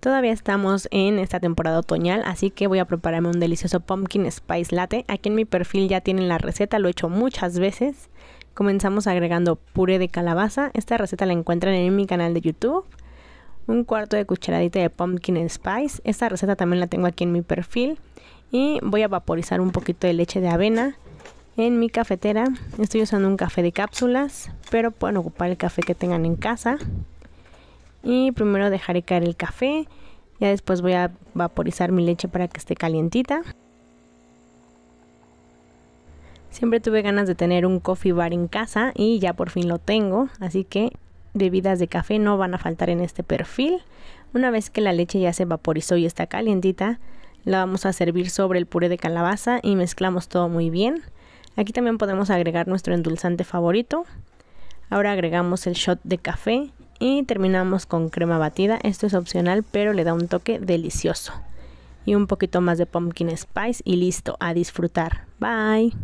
Todavía estamos en esta temporada otoñal, así que voy a prepararme un delicioso pumpkin spice latte. Aquí en mi perfil ya tienen la receta, lo he hecho muchas veces. Comenzamos agregando puré de calabaza. Esta receta la encuentran en mi canal de YouTube. Un cuarto de cucharadita de pumpkin spice. Esta receta también la tengo aquí en mi perfil. Y voy a vaporizar un poquito de leche de avena en mi cafetera. Estoy usando un café de cápsulas, pero pueden ocupar el café que tengan en casa. Y primero dejaré caer el café. Ya después voy a vaporizar mi leche para que esté calientita. Siempre tuve ganas de tener un coffee bar en casa y ya por fin lo tengo, así que bebidas de café no van a faltar en este perfil. Una vez que la leche ya se vaporizó y está calientita, la vamos a servir sobre el puré de calabaza y mezclamos todo muy bien. Aquí también podemos agregar nuestro endulzante favorito. Ahora agregamos el shot de café y terminamos con crema batida. Esto es opcional, pero le da un toque delicioso. Y un poquito más de pumpkin spice y listo, a disfrutar. Bye.